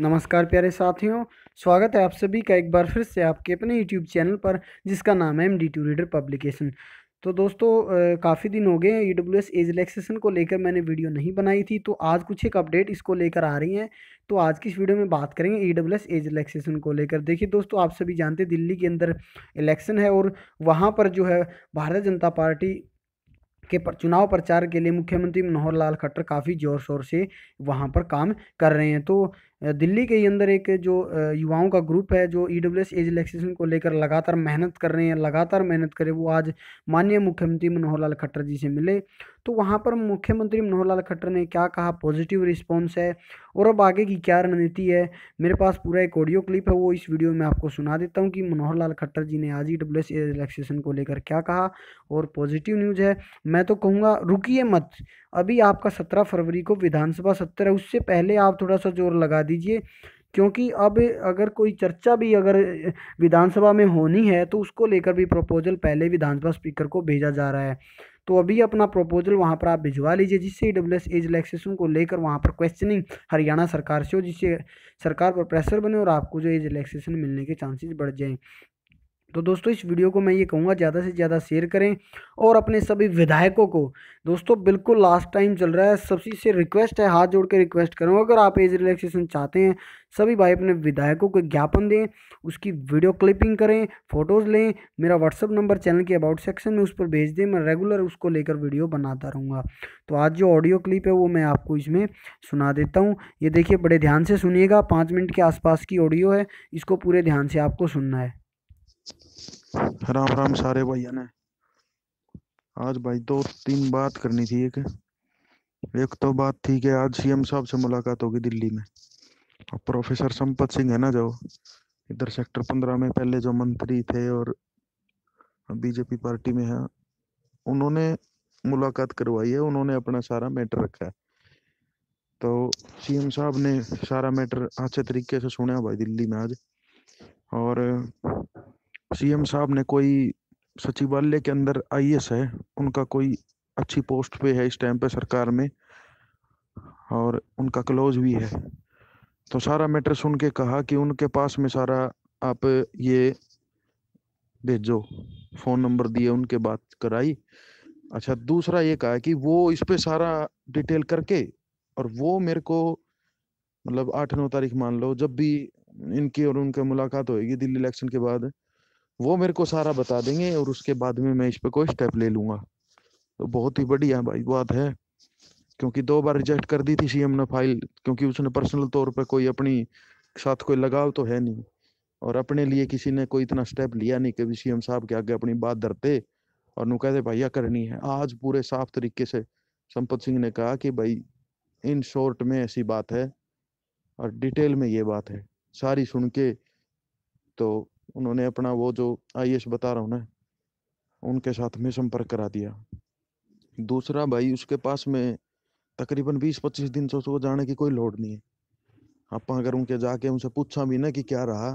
नमस्कार प्यारे साथियों स्वागत है आप सभी का एक बार फिर से आपके अपने यूट्यूब चैनल पर जिसका नाम है M D two reader publication तो दोस्तों काफ़ी दिन हो गए E W S age relaxation को लेकर मैंने वीडियो नहीं बनाई थी तो आज कुछ एक अपडेट इसको लेकर आ रही हैं तो आज की इस वीडियो में बात करेंगे E W S age relaxation को लेकर देखिए दोस्तों आप सभी जानते हैं दिल्ली के अंदर इलेक्शन है और वहाँ पर जो है भारतीय जनता पार्टी के पर, चुनाव प्रचार के लिए मुख्यमंत्री मनोहर लाल खट्टर काफ़ी ज़ोर शोर से वहाँ पर काम कर रहे हैं तो दिल्ली के ही अंदर एक जो युवाओं का ग्रुप है जो E W S age relaxation को लेकर लगातार मेहनत कर रहे हैं लगातार मेहनत करे वो आज माननीय मुख्यमंत्री मनोहर लाल खट्टर जी से मिले तो वहाँ पर मुख्यमंत्री मनोहर लाल खट्टर ने क्या कहा पॉजिटिव रिस्पॉन्स है और अब आगे की क्या रणनीति है मेरे पास पूरा एक ऑडियो क्लिप है वो इस वीडियो में आपको सुना देता हूँ कि मनोहर लाल खट्टर जी ने आज E W S age relaxation को लेकर क्या कहा और पॉजिटिव न्यूज़ है मैं तो कहूँगा रुकिए मत अभी आपका सत्रह फरवरी को विधानसभा सत्र है उससे पहले आप थोड़ा सा जोर लगा दीजिए क्योंकि अब अगर कोई चर्चा भी अगर विधानसभा में होनी है तो उसको लेकर भी प्रपोजल पहले विधानसभा स्पीकर को भेजा जा रहा है तो अभी अपना प्रपोजल वहाँ पर आप भिजवा लीजिए जिससे E W S age relaxation को लेकर वहाँ पर क्वेश्चनिंग हरियाणा सरकार से हो जिससे सरकार पर प्रेशर बने और आपको जो एज रिलैक्सेशन मिलने के चांसेस बढ़ जाएँ तो दोस्तों इस वीडियो को मैं ये कहूँगा ज़्यादा से ज़्यादा शेयर करें और अपने सभी विधायकों को दोस्तों बिल्कुल लास्ट टाइम चल रहा है सबसे से रिक्वेस्ट है हाथ जोड़ के रिक्वेस्ट करूँ अगर आप एज रिलैक्सेशन चाहते हैं सभी भाई अपने विधायकों को ज्ञापन दें उसकी वीडियो क्लिपिंग करें फ़ोटोज़ लें मेरा व्हाट्सअप नंबर चैनल के अबाउट सेक्शन में उस पर भेज दें मैं रेगुलर उसको लेकर वीडियो बनाता रहूँगा तो आज जो ऑडियो क्लिप है वो मैं आपको इसमें सुना देता हूँ ये देखिए बड़े ध्यान से सुनिएगा पाँच मिनट के आसपास की ऑडियो है इसको पूरे ध्यान से आपको सुनना है राम राम सारे भाइयों ने आज भाई दो तीन बात करनी थी एक एक तो बात थी कि आज सीएम साहब से मुलाकात होगी दिल्ली में और प्रोफेसर संपत सिंह है ना जो इधर सेक्टर पंद्रह में पहले जो मंत्री थे और बीजेपी पार्टी में है उन्होंने मुलाकात करवाई है उन्होंने अपना सारा मैटर रखा है तो सीएम साहब ने सारा मैटर अच्छे तरीके से सुना भाई दिल्ली में आज और सीएम साहब ने कोई सचिवालय के अंदर आई है उनका कोई अच्छी पोस्ट पे है इस टाइम पे सरकार में और उनका क्लोज भी है तो सारा मैटर सुन के कहा कि उनके पास में सारा आप ये भेजो फ़ोन नंबर दिए उनके बात कराई अच्छा दूसरा ये कहा कि वो इस पर सारा डिटेल करके और वो मेरे को मतलब आठ नौ तारीख मान लो जब भी इनकी और उनके मुलाकात होगी दिल्ली इलेक्शन के बाद वो मेरे को सारा बता देंगे और उसके बाद में मैं इस पर कोई स्टेप ले लूंगा तो बहुत ही बढ़िया भाई बात है क्योंकि दो बार रिजेक्ट कर दी थी सीएम ने फाइल क्योंकि उसने पर्सनल तौर पर कोई अपनी साथ कोई लगाव तो है नहीं और अपने लिए किसी ने कोई इतना स्टेप लिया नहीं कभी सीएम साहब के आगे अपनी बात धरते और नु कहते भैया करनी है आज पूरे साफ तरीके से संपत सिंह ने कहा कि भाई इन शॉर्ट में ऐसी बात है और डिटेल में ये बात है सारी सुन के तो उन्होंने अपना वो जो आई बता रहा हूँ ना उनके साथ में संपर्क करा दिया दूसरा भाई उसके पास में तकरीबन बीस पच्चीस दिन से उसको जाने की कोई लोड नहीं है आप अगर उनके जाके उनसे पूछा भी ना कि क्या रहा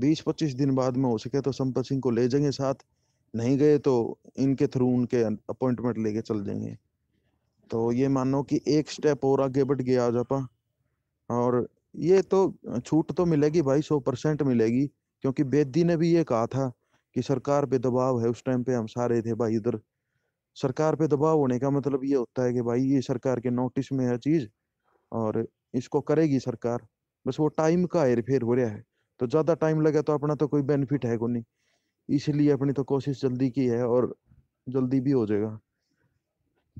बीस पच्चीस दिन बाद में हो सके तो संपत सिंह को ले जाएंगे साथ नहीं गए तो इनके थ्रू उनके अपॉइंटमेंट लेके चल जाएंगे तो ये मानो कि एक स्टेप और आगे बढ़ गया आज आप और ये तो छूट तो मिलेगी भाई सौ परसेंट मिलेगी क्योंकि बेदी ने भी ये कहा था कि सरकार पे दबाव है उस टाइम पे हम सारे थे भाई इधर सरकार पे दबाव होने का मतलब ये होता है कि भाई ये सरकार के नोटिस में है चीज़ और इसको करेगी सरकार बस वो टाइम का हेर फेर हो रहा है तो ज़्यादा टाइम लगे तो अपना तो कोई बेनिफिट है को नहीं इसलिए अपनी तो कोशिश जल्दी की है और जल्दी भी हो जाएगा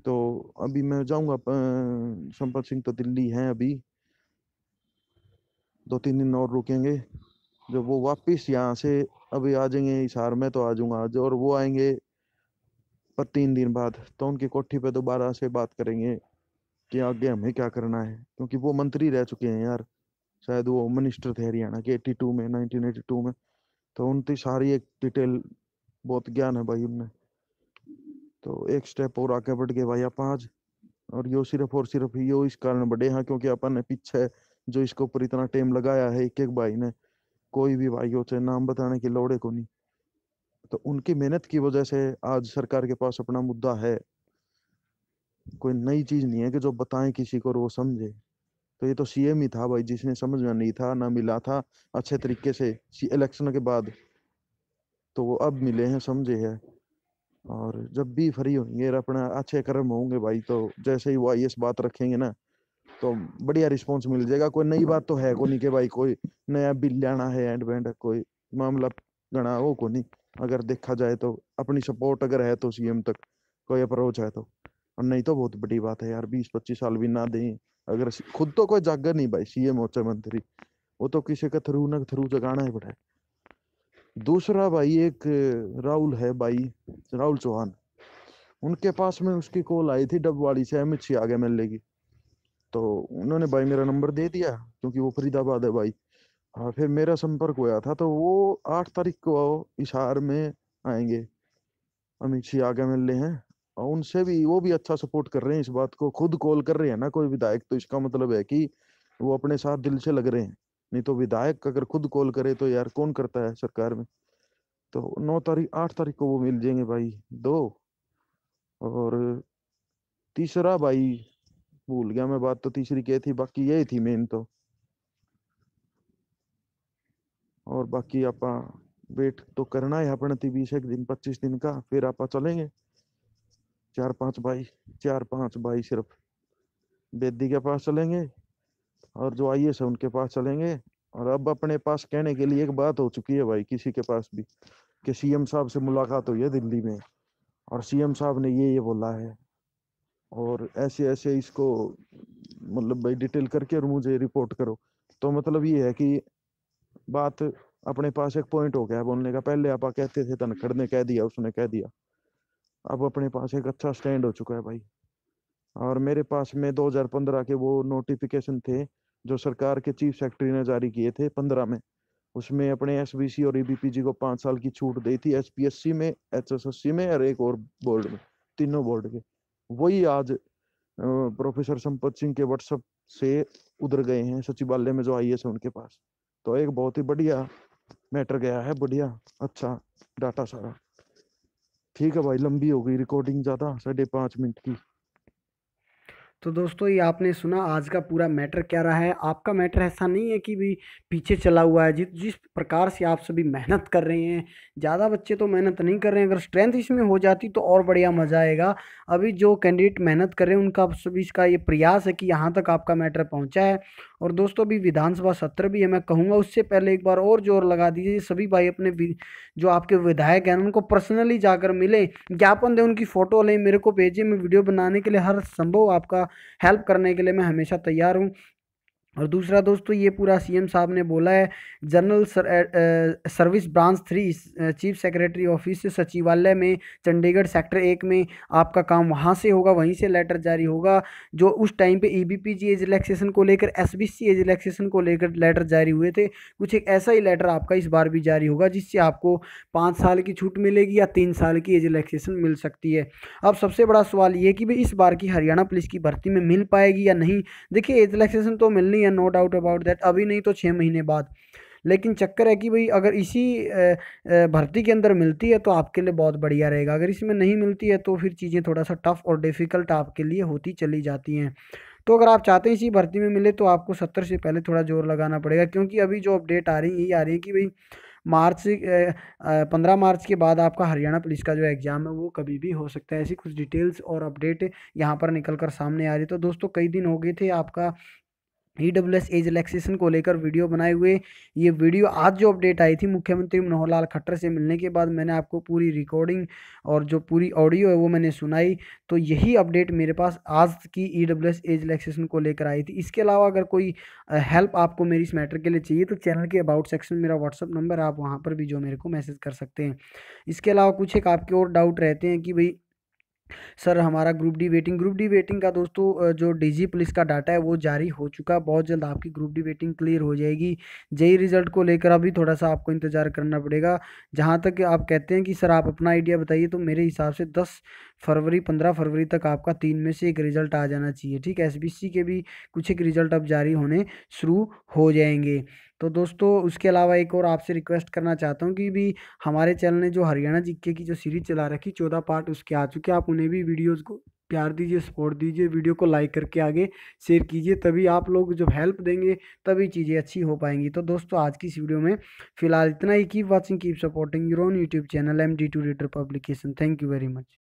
तो अभी मैं जाऊंगा संपत सिंह तो दिल्ली हैं अभी दो तीन दिन और रुकेंगे जब वो वापिस यहाँ से अभी आ जाएंगे हिसार में तो आ जाऊंगा आज और वो आएंगे पर तीन दिन बाद तो उनकी कोठी पे दोबारा से बात करेंगे कि आगे हमें क्या करना है क्योंकि वो मंत्री रह चुके हैं यार शायद वो मिनिस्टर थे हरियाणा के एट्टी टू में नाइनटीन एटी टू में तो उनकी सारी एक डिटेल बहुत ज्ञान है भाई उनने तो एक स्टेप और आगे बढ़ गए भाई आप आज और यो सिर्फ और सिर्फ यो इस कारण बढ़े हैं क्योंकि अपन ने पीछे जो इसके ऊपर इतना टाइम लगाया है एक एक भाई ने कोई भी भाई होते नाम बताने की लौड़े को नहीं तो उनकी मेहनत की वजह से आज सरकार के पास अपना मुद्दा है कोई नई चीज नहीं है कि जो बताएं किसी को और वो समझे तो ये तो सीएम ही था भाई जिसने समझना नहीं था ना मिला था अच्छे तरीके से इलेक्शन के बाद तो वो अब मिले हैं समझे हैं और जब भी फ्री होंगे अपना अच्छे कर्म होंगे भाई तो जैसे ही वो आई बात रखेंगे ना तो बढ़िया रिस्पॉन्स मिल जाएगा कोई नई बात तो है को नहीं के भाई कोई नया बिल लेना है एंड बैंड कोई मामला गणा वो को नहीं अगर देखा जाए तो अपनी सपोर्ट अगर है तो सीएम तक कोई अप्रोच है तो और नहीं तो बहुत बड़ी बात है यार बीस पच्चीस साल भी ना दें अगर खुद तो कोई जागर नहीं भाई सीएम और मंत्री वो तो किसी का थ्रू ना थ्रू जगाना ही पड़ा दूसरा भाई एक राहुल है भाई राहुल चौहान उनके पास में उसकी कॉल आई थी डब वाली से अमित शाह आगे मिलने की तो उन्होंने भाई मेरा नंबर दे दिया क्योंकि वो फरीदाबाद है भाई हाँ फिर मेरा संपर्क हुआ था तो वो आठ तारीख को आओ इशार में आएंगे अमित शाह आगे मिल रहे हैं और उनसे भी वो भी अच्छा सपोर्ट कर रहे हैं इस बात को खुद कॉल कर रहे हैं ना कोई विधायक तो इसका मतलब है कि वो अपने साथ दिल से लग रहे हैं नहीं तो विधायक अगर खुद कॉल करे तो यार कौन करता है सरकार में तो नौ तारीख आठ तारीख को वो मिल जाएंगे भाई दो और तीसरा भाई भूल गया मैं बात तो तीसरी क्या थी बाकी यही थी मेन तो और बाकी आप वेट तो करना है अपने बीस एक दिन पच्चीस दिन का फिर आप चलेंगे चार पांच भाई चार पांच भाई सिर्फ बेदी के पास चलेंगे और जो आई है उनके पास चलेंगे और अब अपने पास कहने के लिए एक बात हो चुकी है भाई किसी के पास भी कि सीएम साहब से मुलाकात हुई है दिल्ली में और सीएम साहब ने ये ये बोला है और ऐसे ऐसे इसको मतलब भाई डिटेल करके और मुझे रिपोर्ट करो तो मतलब ये है कि बात अपने पास एक पॉइंट हो गया बोलने का पहले आप कहते थे तनखड़ ने कह दिया उसने कह दिया अब अपने पास एक अच्छा स्टैंड हो चुका है भाई और मेरे पास में 2015 के वो नोटिफिकेशन थे जो सरकार के चीफ सेक्रेटरी ने जारी किए थे पंद्रह में उसमें अपने एस और ई e को पाँच साल की छूट दी थी एस में एच में और एक और बोर्ड में तीनों बोर्ड के वही आज प्रोफेसर संपत सिंह के व्हाट्सएप से उधर गए हैं सचिवालय में जो आई है उनके पास तो एक बहुत ही बढ़िया मैटर गया है बढ़िया अच्छा डाटा सारा ठीक है भाई लंबी हो गई रिकॉर्डिंग ज्यादा साढ़े पांच मिनट की तो दोस्तों ये आपने सुना आज का पूरा मैटर क्या रहा है आपका मैटर ऐसा नहीं है कि भी पीछे चला हुआ है जिस जिस प्रकार से आप सभी मेहनत कर रहे हैं ज़्यादा बच्चे तो मेहनत नहीं कर रहे हैं अगर स्ट्रेंथ इसमें हो जाती तो और बढ़िया मज़ा आएगा अभी जो कैंडिडेट मेहनत कर रहे हैं उनका आप सभी इसका ये प्रयास है कि यहाँ तक आपका मैटर पहुँचा है और दोस्तों अभी विधानसभा सत्र भी है मैं कहूँगा उससे पहले एक बार और जोर लगा दीजिए सभी भाई अपने जो आपके विधायक हैं उनको पर्सनली जाकर मिले ज्ञापन दें उनकी फ़ोटो लें मेरे को भेजें मैं वीडियो बनाने के लिए हर संभव आपका हेल्प करने के लिए मैं हमेशा तैयार हूँ और दूसरा दोस्तों तो ये पूरा सीएम साहब ने बोला है general sir, service branch three chief secretary office सचिवालय में चंडीगढ़ सेक्टर एक में आपका काम वहाँ से होगा वहीं से लेटर जारी होगा जो उस टाइम पे ईबीपीजी एज रिलैक्सेशन को लेकर एसबीसी एज रिलैक्सेशन को लेकर लेटर जारी हुए थे कुछ एक ऐसा ही लेटर आपका इस बार भी जारी होगा जिससे आपको पाँच साल की छूट मिलेगी या तीन साल की एज रिलैक्सेशन मिल सकती है अब सबसे बड़ा सवाल ये कि भाई इस बार की हरियाणा पुलिस की भर्ती में मिल पाएगी या नहीं देखिए एज रिलैक्सेशन तो मिलनी है नो डाउट अबाउट दैट अभी नहीं तो छः महीने बाद लेकिन चक्कर है कि भाई अगर इसी भर्ती के अंदर मिलती है तो आपके लिए बहुत बढ़िया रहेगा अगर इसमें नहीं मिलती है तो फिर चीज़ें थोड़ा सा टफ़ और डिफ़िकल्ट आपके लिए होती चली जाती हैं तो अगर आप चाहते हैं इसी भर्ती में मिले तो आपको सत्तर से पहले थोड़ा जोर लगाना पड़ेगा क्योंकि अभी जो अपडेट आ रही है यही आ रही है कि भाई मार्च से पंद्रह मार्च के बाद आपका हरियाणा पुलिस का जो एग्ज़ाम है वो कभी भी हो सकता है ऐसी कुछ डिटेल्स और अपडेट यहाँ पर निकल कर सामने आ रही तो दोस्तों कई दिन हो गए थे आपका E W S age relaxation को लेकर वीडियो बनाए हुए ये वीडियो आज जो अपडेट आई थी मुख्यमंत्री मनोहर लाल खट्टर से मिलने के बाद मैंने आपको पूरी रिकॉर्डिंग और जो पूरी ऑडियो है वो मैंने सुनाई तो यही अपडेट मेरे पास आज की E W S age relaxation को लेकर आई थी इसके अलावा अगर कोई हेल्प आपको मेरी इस मैटर के लिए चाहिए तो चैनल के अबाउट सेक्शन मेरा व्हाट्सअप नंबर आप वहाँ पर भी जो मेरे को मैसेज कर सकते हैं इसके अलावा कुछ एक आपके और डाउट रहते हैं कि भाई सर हमारा group D waiting group D waiting का दोस्तों जो डीजी पुलिस का डाटा है वो जारी हो चुका है बहुत जल्द आपकी ग्रुप डी वेटिंग क्लियर हो जाएगी जेई रिजल्ट को लेकर अभी थोड़ा सा आपको इंतज़ार करना पड़ेगा जहाँ तक आप कहते हैं कि सर आप अपना आइडिया बताइए तो मेरे हिसाब से दस फरवरी पंद्रह फरवरी तक आपका तीन में से एक रिज़ल्ट आ जाना चाहिए ठीक है एस के भी कुछ एक रिज़ल्ट अब जारी होने शुरू हो जाएंगे तो दोस्तों उसके अलावा एक और आपसे रिक्वेस्ट करना चाहता हूँ कि भी हमारे चैनल ने जो हरियाणा जिक्के की जो सीरीज़ चला रखी चौदह पार्ट उसके आ चुके आप उन्हें भी वीडियोज़ को प्यार दीजिए सपोर्ट दीजिए वीडियो को लाइक करके आगे शेयर कीजिए तभी आप लोग जब हेल्प देंगे तभी चीज़ें अच्छी हो पाएंगी तो दोस्तों आज की इस वीडियो में फिलहाल इतना ही keep watching keep supporting your own YouTube channel M D two writ publication thank you very much